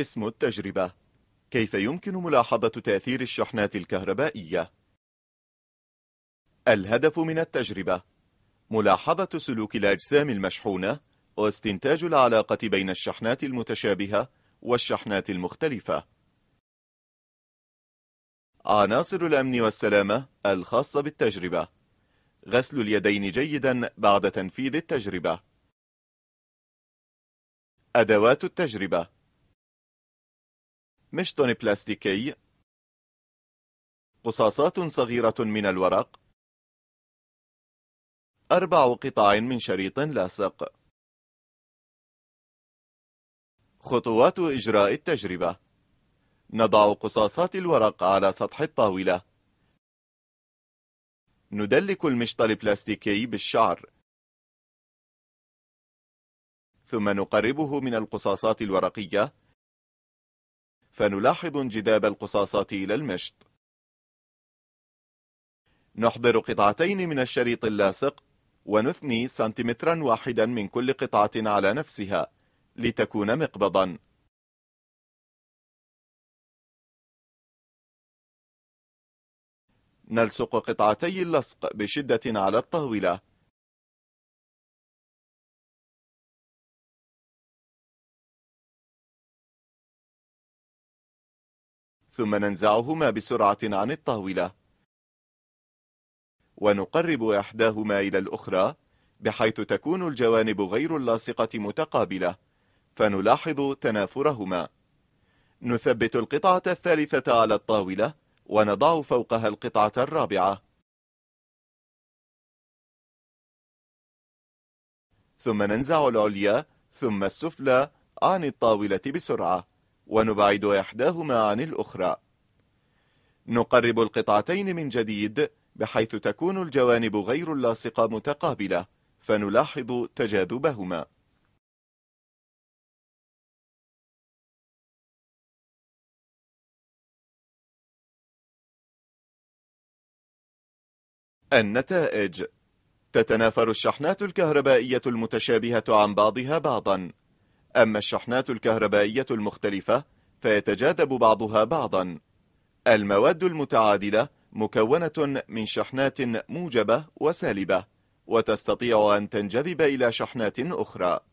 اسم التجربة كيف يمكن ملاحظة تأثير الشحنات الكهربائية؟ الهدف من التجربة ملاحظة سلوك الأجسام المشحونة واستنتاج العلاقة بين الشحنات المتشابهة والشحنات المختلفة عناصر الأمن والسلامة الخاصة بالتجربة غسل اليدين جيدا بعد تنفيذ التجربة أدوات التجربة مشط بلاستيكي قصاصات صغيرة من الورق أربع قطع من شريط لاصق خطوات إجراء التجربة نضع قصاصات الورق على سطح الطاولة ندلك المشط البلاستيكي بالشعر ثم نقربه من القصاصات الورقية فنلاحظ انجذاب القصاصات إلى المشط نحضر قطعتين من الشريط اللاصق ونثني سنتيمترا واحدا من كل قطعة على نفسها لتكون مقبضا نلصق قطعتي اللصق بشدة على الطاولة ثم ننزعهما بسرعة عن الطاولة ونقرب إحداهما إلى الأخرى بحيث تكون الجوانب غير اللاصقة متقابلة فنلاحظ تنافرهما نثبت القطعة الثالثة على الطاولة ونضع فوقها القطعة الرابعة ثم ننزع العليا ثم السفلى عن الطاولة بسرعة ونبعد إحداهما عن الأخرى نقرب القطعتين من جديد بحيث تكون الجوانب غير اللاصقة متقابلة فنلاحظ تجاذبهما النتائج تتنافر الشحنات الكهربائية المتشابهة عن بعضها بعضا أما الشحنات الكهربائية المختلفة فيتجاذب بعضها بعضا المواد المتعادلة مكونة من شحنات موجبة وسالبة وتستطيع أن تنجذب إلى شحنات أخرى